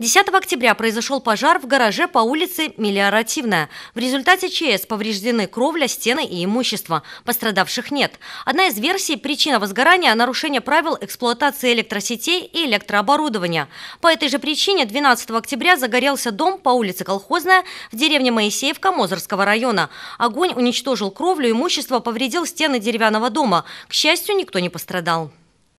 10 октября произошел пожар в гараже по улице Мелиоративная. В результате ЧС повреждены кровля, стены и имущество. Пострадавших нет. Одна из версий – причина возгорания – нарушение правил эксплуатации электросетей и электрооборудования. По этой же причине 12 октября загорелся дом по улице Колхозная в деревне Моисеевка Мозорского района. Огонь уничтожил кровлю, имущество повредил стены деревянного дома. К счастью, никто не пострадал.